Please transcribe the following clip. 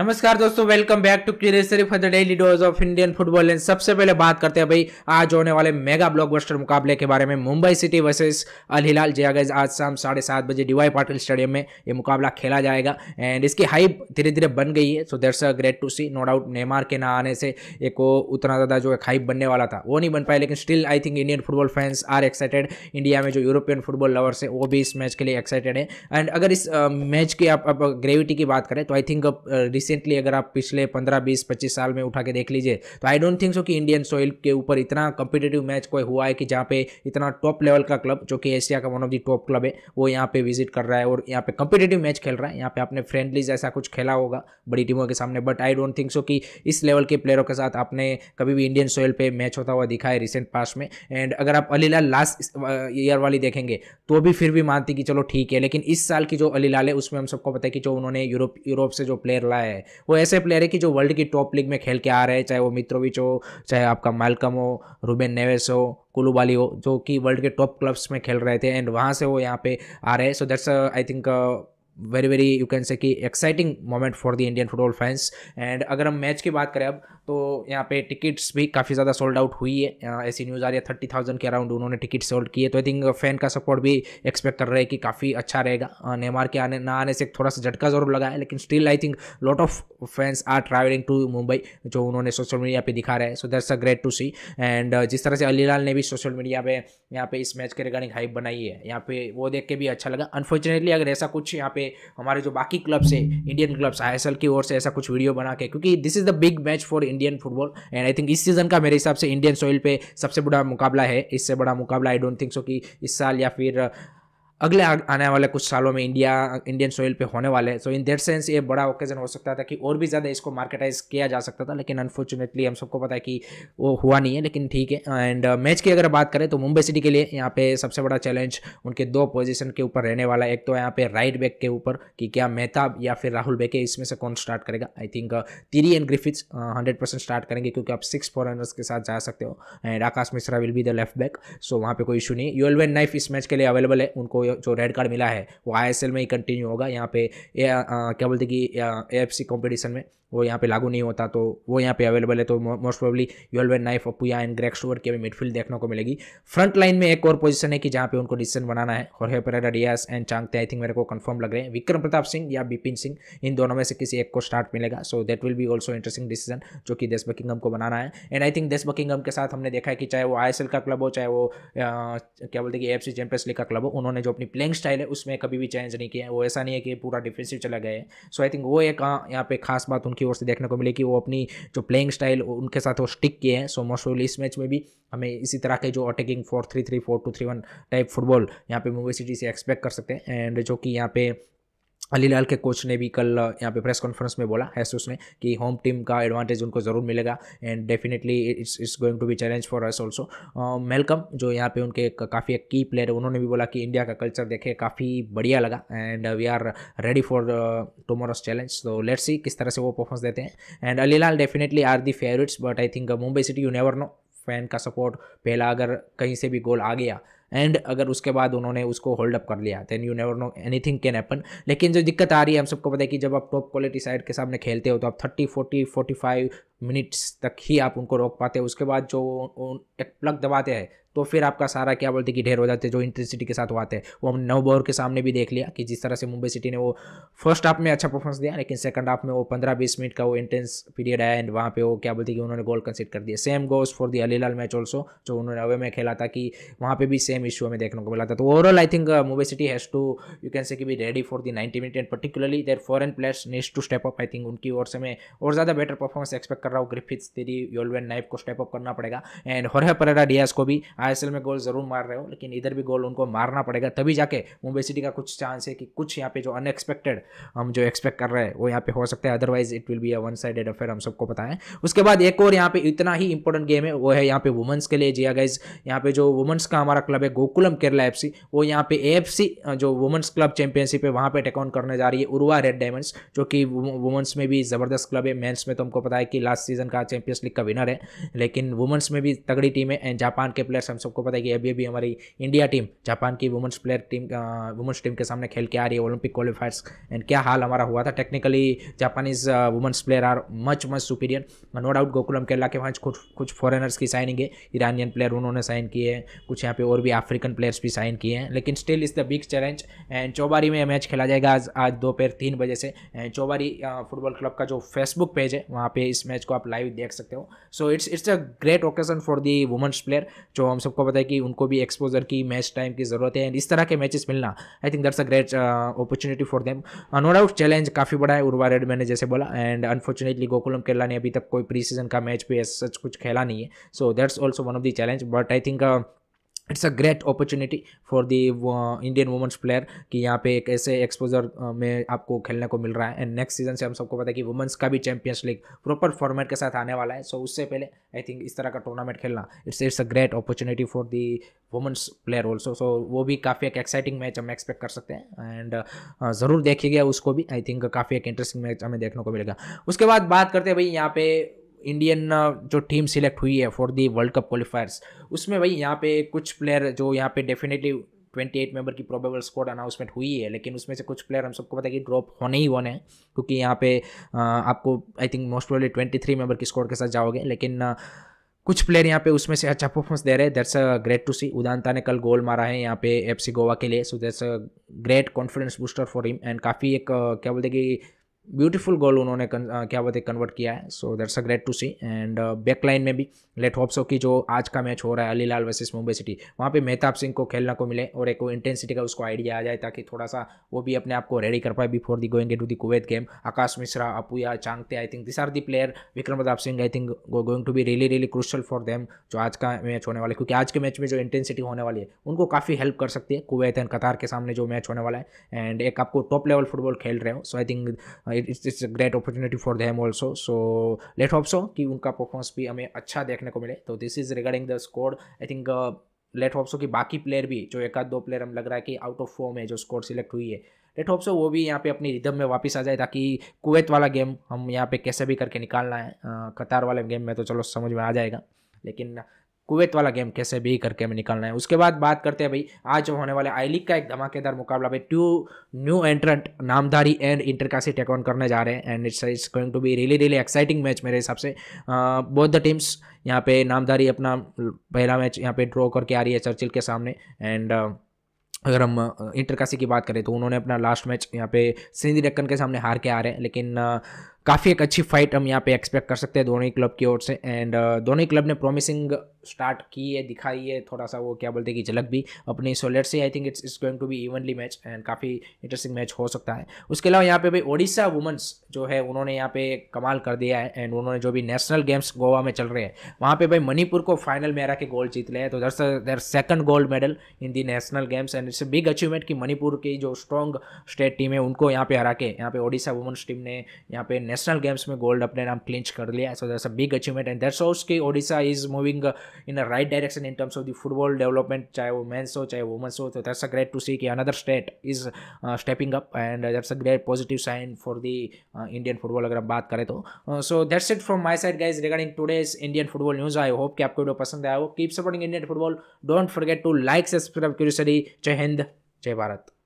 नमस्कार दोस्तों welcome back to curious for the daily dose of Indian football and सबसे पहले बात करते हैं भाई आज होने वाले मेगा ब्लॉकबस्टर मुकाबले के बारे में Mumbai city versus Al Hilal जया गैज आज शाम साढ़े सात बजे डीवाई पाटिल स्टेडियम में ये मुकाबला खेला जाएगा एंड इसकी हाइप धीरे धीरे बन गई है so that's a great to see no doubt Neymar के ना आने से एक उतना ज़्यादा जो एक हाइप बनने वाला था वो नहीं बन पाया लेकिन still I think Indian football fans are excited India में जो यूरोपियन फुटबॉल लवर्स है वो भी इस मैच के लिए एक्साइटेड है एंड अगर इस मैच की आप ग्रेविटी की बात करें तो आई थिंक रिसेंटली अगर आप पिछले पंद्रह बीस पच्चीस साल में उठा के देख लीजिए तो आई डोंट थिंक सो कि इंडियन सोइल के ऊपर इतना कॉम्पिटेटिव मैच कोई हुआ है कि जहाँ पे इतना टॉप लेवल का क्लब जो कि एशिया का one of the top club है वो यहाँ पे विजिट कर रहा है और यहाँ पे कंपिटेटिव मैच खेल रहा है यहाँ पे आपने फ्रेंडलीज ऐसा कुछ खेला होगा बड़ी टीमों के सामने but I don't think so कि इस लेवल के प्लेयरों के साथ आपने कभी भी इंडियन सोइल पे मैच होता हुआ दिखा है रिसेंट पास्ट में एंड अगर आप अलीलाल लास्ट ईयर वाली देखेंगे तो भी फिर भी मानती कि चलो ठीक है लेकिन इस साल की जो अलीलाल है उसमें हम सबको पता है कि जो उन्होंने यूरोप यूरोप से जो प्लेयर लाया है वो ऐसे प्लेयर है कि जो वर्ल्ड की टॉप लीग में खेल के आ रहे हैं चाहे वो मित्रोविच हो चाहे आपका मालकम हो रूबेन नेवेस हो कुलूबाली हो जो कि वर्ल्ड के टॉप क्लब्स में खेल रहे थे एंड वहाँ से वो यहाँ पे आ रहे हैं so that's I think very very you can say कि exciting moment for the Indian football fans and अगर हम मैच की बात करें अब तो यहाँ पे टिकट्स भी काफ़ी ज़्यादा सोल्ड आउट हुई है ऐसी न्यूज़ आ रही है थर्टी थाउजेंड के अराउंड उन्होंने टिकट सोल्ड किए तो आई थिंक फैन का सपोर्ट भी एक्सपेक्ट कर रहे हैं कि काफ़ी अच्छा रहेगा नेमार के आने ना आने से थोड़ा सा झटका जरूर लगा है लेकिन still I think lot of fans are travelling to Mumbai जो उन्होंने सोशल मीडिया पर दिखा रहे हैं so that's a great to see and जिस तरह से अलीलाल ने भी सोशल मीडिया पे यहाँ पे इस मैच के रिगार्डिंग हाइप बनाई है यहाँ पे वो देख के भी अच्छा लगा अनफॉर्चुनेटली अगर ऐसा कुछ यहाँ पे हमारे जो बाकी क्लब्स है इंडियन क्लब्स आई की ओर से ऐसा कुछ वीडियो बना के क्योंकि this is the big match for Indian football and I think इस सीजन का मेरे हिसाब से इंडियन सॉइल पे सबसे बड़ा मुकाबला है इससे बड़ा मुकाबला आई डोंट थिंक सो कि इस साल या फिर अगले आने वाले कुछ सालों में इंडिया इंडियन सोइल पे होने वाले हैं सो इन दैट सेंस ये बड़ा ओकेजन हो सकता था कि और भी ज़्यादा इसको मार्केटाइज किया जा सकता था लेकिन अनफॉर्चुनेटली हम सबको पता है कि वो हुआ नहीं है लेकिन ठीक है एंड मैच uh, की अगर बात करें तो मुंबई सिटी के लिए यहाँ पे सबसे बड़ा चैलेंज उनके दो पोजिशन के ऊपर रहने वाला एक तो यहाँ पे राइट बैक के ऊपर कि क्या मेहताब या फिर राहुल बेके इसमें से कौन स्टार्ट करेगा I think Tiri and Griffiths hundred percent start करेंगे क्योंकि आप सिक्स फॉरनर्स के साथ जा सकते हो and Akash Mishra will be the left back so वहाँ पर कोई इशू नहीं यूएलवेन नाइफ इस मैच के लिए अवेलेबल है उनको जो रेड कार्ड मिला है वो आई में ही कंटिन्यू होगा यहाँ पे क्या बोलते कि ए एफ सी कॉम्पिटिशन में वो यहाँ पे लागू नहीं होता तो वो यहाँ पे अवेलेबल है तो most probably Yoell van Nieff Apuia and Greg Stewart के भी मिडफील्ड देखने को मिलेगी फ्रंट लाइन में एक और पोजीशन है कि जहाँ पे उनको डिसीजन बनाना है और Pereyra Diaz and Chhangte I think मेरे को कंफर्म लग रहे हैं विक्रम प्रताप सिंह या बिपिन सिंह इन दोनों में से किसी एक को स्टार्ट मिलेगा so that will be also interesting decision जो कि देश बकिंगम को बनाना है and I think Des Buckingham के साथ हमने देखा है कि चाहे वो आई का क्लब हो चाहे वो क्या बोलते हैं कि एफ सी चैंपियंस लीग का क्लब हो उन्होंने जो अपनी प्लेइंग स्टाइल है उसमें कभी भी चेंज नहीं किया है वो ऐसा नहीं है कि पूरा डिफेंसिव चला गया है सो आई थिंक वो एक यहाँ पे खास बात उनकी ओर से देखने को मिले कि वो अपनी जो प्लेइंग स्टाइल उनके साथ वो स्टिक किए हैं सो ऑफ इस मैच में भी हमें इसी तरह के जो attacking four three three four two three one type football यहाँ पे मुंबई सिटी से एक्सपेक्ट कर सकते हैं एंड जो कि यहाँ पे अली लाल के कोच ने भी कल यहाँ पे प्रेस कॉन्फ्रेंस में बोला है उसने कि होम टीम का एडवांटेज उनको ज़रूर मिलेगा and definitely it's it's going to be challenge for us also Malcolm जो यहाँ पे उनके काफ़ी एक की प्लेयर है उन्होंने भी बोला कि इंडिया का कल्चर देखे काफ़ी बढ़िया लगा and we are ready for tomorrow's challenge तो लेट्स सी किस तरह से वो परफॉर्मेंस देते हैं and Al Hilal definitely are the favourites but I think Mumbai city you never know fan का सपोर्ट पहला अगर कहीं से भी गोल आ गया एंड अगर उसके बाद उन्होंने उसको होल्ड अप कर लिया then you never know anything can happen लेकिन जो दिक्कत आ रही है हम सबको पता है कि जब आप टॉप क्वालिटी साइड के सामने खेलते हो तो आप thirty forty forty five minutes तक ही आप उनको रोक पाते हैं उसके बाद जो एक प्लग दबाते हैं तो फिर आपका सारा क्या बोलते कि ढेर हो जाते हैं जो इंटेंसिटी के साथ आते हैं वो हमने नव बॉर के सामने भी देख लिया कि जिस तरह से मुंबई सिटी ने वो फर्स्ट हाफ में अच्छा परफॉर्मेंस दिया लेकिन सेकंड हाफ में वो पंद्रह बीस मिनट का वो इंटेंस पीरियड आया एंड वहाँ पे वो क्या बोलते हैं कि उन्होंने गोल कंसिड कर दिया same goes for the Al Hilal match also जो उन्होंने अवे में खेला था कि वहाँ पर भी सेम इशू हमें देखने को मिला था तो overall I think Mumbai city has to you can say कि be ready for the ninety minute and particularly their foreign players next to step up I think उनकी ओर से मैं और ज़्यादा बेटर परफॉर्मेंस एक्सपेक्ट कर रहा हूँ ग्रिफिथ्स तेरी योलवेन नाइफ को स्टेप अप करना पड़ेगा एंड होरे परेरा डियाज को भी आई में गोल जरूर मार रहे हो लेकिन इधर भी गोल उनको मारना पड़ेगा तभी जाके मुंबई सिटी का कुछ चांस है कि कुछ यहाँ पे जो अनएक्सपेक्टेड हम जो एक्सपेक्ट कर रहे हैं वो यहाँ पे हो सकता है otherwise it will be a one sided affair हम सबको पता है उसके बाद एक और यहाँ पे इतना ही इंपॉर्टेंट गेम है वो है यहाँ पे वुमेंस के लिए जिया हाँ, गाइज यहाँ पे जो वुमेंस का हमारा क्लब है गोकुलम केरला एफ वो यहाँ पे ए जो वुमेंस क्लब चैंपियनशिप है वहाँ पे टेकआउन करने जा रही है उर्वा रेड डायमंड्स जो कि वुमेंस में भी जबरदस्त क्लब है मेन्स में तो हमको पता है कि लास्ट लास्ट सीजन का चैंपियंस लीग का विनर है लेकिन वुमेंस में भी तगड़ी टीम है एंड जापान के प्लेयर्स हम सबको पता है कि अभी अभी हमारी इंडिया टीम जापान की women's player team women's team के सामने खेल के आ रही है ओलंपिक क्वालिफायर्स एंड क्या हाल हमारा हुआ था technically Japanese women's player are much much superior no doubt Gokulam Kerala के वहाँ कुछ कुछ फॉरेनर्स की साइनिंग है ईरानियन प्लेयर उन्होंने साइन किए हैं कुछ यहाँ पे और भी अफ्रीकन प्लेयर्स भी साइन किए हैं लेकिन still is the big challenge and चौबारी में मैच खेला जाएगा आज आज दोपहर तीन बजे से चौबारी फुटबॉल क्लब का जो फेसबुक पेज है वहाँ पे इस मैच इसको आप लाइव देख सकते हो so it's it's a great occasion for the women's player जो हम सबको पता है कि उनको भी एक्सपोजर की मैच टाइम की ज़रूरत है एंड इस तरह के मैचेस मिलना I think that's a great opportunity for them no doubt challenge काफ़ी बड़ा है उर्वा रेड मैंने जैसे बोला एंड अनफॉर्चुनेटली गोकुलम केरला ने अभी तक कोई प्री सीजन का मैच भी सच कुछ खेला नहीं है so that's also one of the challenge but I think it's a great opportunity for the Indian women's player कि यहाँ पे एक ऐसे एक्सपोजर में आपको खेलने को मिल रहा है एंड नेक्स्ट सीजन से हम सबको पता है कि वुमेंस का भी चैंपियंस लीग प्रॉपर फॉर्मेट के साथ आने वाला है सो so, उससे पहले आई थिंक इस तरह का टूर्नामेंट खेलना it's it's a great opportunity for the women's player also so वो भी काफ़ी एक एक्साइटिंग मैच हम एक्सपेक्ट कर सकते हैं एंड ज़रूर देखिएगा उसको भी आई थिंक काफ़ी एक इंटरेस्टिंग मैच हमें देखने को मिलेगा उसके बाद बात करते हैं भाई यहाँ पे इंडियन uh, जो टीम सिलेक्ट हुई है for the world cup qualifiers उसमें भाई यहाँ पे कुछ प्लेयर जो यहाँ पे डेफिनेटली 28 मेंबर की प्रोबेबल स्क्वाड अनाउंसमेंट हुई है लेकिन उसमें से कुछ प्लेयर हम सबको पता है कि ड्रॉप होने ही होने हैं क्योंकि यहाँ पे uh, आपको I think most probably 23 member की स्क्वाड के साथ जाओगे लेकिन uh, कुछ प्लेयर यहाँ पे उसमें से अच्छा परफॉर्मेंस दे रहे हैं that's a great to see Udanta ने कल गोल मारा है यहाँ पे एफसी गोवा के लिए so that's a great confidence booster for him and काफ़ी एक क्या बोलते कि ब्यूटीफुल गोल उन्होंने कन, आ, क्या बोलते कन्वर्ट किया है so that's a great to see and backline में भी लेट होप्स हो कि जो आज का मैच हो रहा है अलीलाल वर्सेस मुंबई सिटी वहाँ पे मेहताब सिंह को खेलने को मिले और एक इंटेंसिटी का उसको आइडिया आ जाए ताकि थोड़ा सा वो भी अपने आप को रेडी कर पाए before the going to the Kuwait game Akash Mishra Apuia Chhangte I think this are the player Vikram Pratap Singh I think go going to be really really crucial for them जो आज का मैच होने वाला है क्योंकि आज के मैच में जो इंटेंसिटी होने वाली है उनको काफ़ी हेल्प कर सकती है कुवैत एंड कतार के सामने जो मैच होने वाला है एंड एक आपको टॉप लेवल फुटबॉल खेल रहे हो so I think it's it's great opportunity for them also so let hope so कि उनका परफॉर्मेंस भी हमें अच्छा देखने को मिले तो this is regarding the score I think let hope so कि बाकी प्लेयर भी जो एक आध दो प्लेयर हम लग रहा है कि आउट ऑफ फॉर्म है जो स्कोर सिलेक्ट हुई है लेट होप सो वो भी यहाँ पे अपनी रिदम में वापस आ जाए ताकि कुवैत वाला गेम हम यहाँ पे कैसे भी करके निकालना है कतार uh, वाले गेम में तो चलो समझ में आ जाएगा लेकिन कुवैत वाला गेम कैसे भी करके हमें निकालना है उसके बाद बात करते हैं भाई आज होने वाले आई लीग का एक धमाकेदार मुकाबला भाई two new entrant Namdhari and Inter का सीट अकाउंट करने जा रहे हैं and it's it's going to be really really exciting match मेरे हिसाब से बोथ द टीम्स यहाँ पे नामधारी अपना पहला मैच यहाँ पे ड्रॉ करके आ रही है चर्चिल के सामने एंड अगर हम इंटरकाशी की बात करें तो उन्होंने अपना लास्ट मैच यहाँ पे सिंधी डक्कन के सामने हार के आ रहे हैं लेकिन काफ़ी एक अच्छी फाइट हम यहाँ पे एक्सपेक्ट कर सकते हैं दोनों ही क्लब की ओर से एंड दोनों ही क्लब ने प्रॉमिसिंग स्टार्ट की है दिखाई है थोड़ा सा वो क्या बोलते हैं कि झलक भी अपनी सो से I think it's is going to be evenly match and काफ़ी इंटरेस्टिंग मैच हो सकता है उसके अलावा यहाँ पे भाई ओडिशा वुमेंस जो है उन्होंने यहाँ पे कमाल कर दिया है एंड उन्होंने जो भी नेशनल गेम्स गोवा में चल रहे हैं वहाँ पे भाई मणिपुर को फाइनल में हरा के गोल्ड जीत लिया है तो दरअसल there second gold medal in the national games and it's big achievement कि मणिपुर की जो स्ट्रॉन्ग स्टेट टीम है उनको यहाँ पे हरा के यहाँ पे ओडिशा वुमेंस टीम ने यहाँ पे नेशनल गेम्स में गोल्ड अपने नाम क्लिंच कर लिया so that's a big achievement and that's how's की Odisha is moving in a right direction in terms of the football development चाहे वो मैंस हो चाहे वुमेंस हो तो that's a great to see कि another state is stepping up and that's a great positive sign for the Indian football अगर हम बात करें तो so that's it from my side guys regarding today's Indian football news I hope कि आपको video पसंद आया हो keep supporting Indian football don't forget to like subscribe curiously जय हिंद जय भारत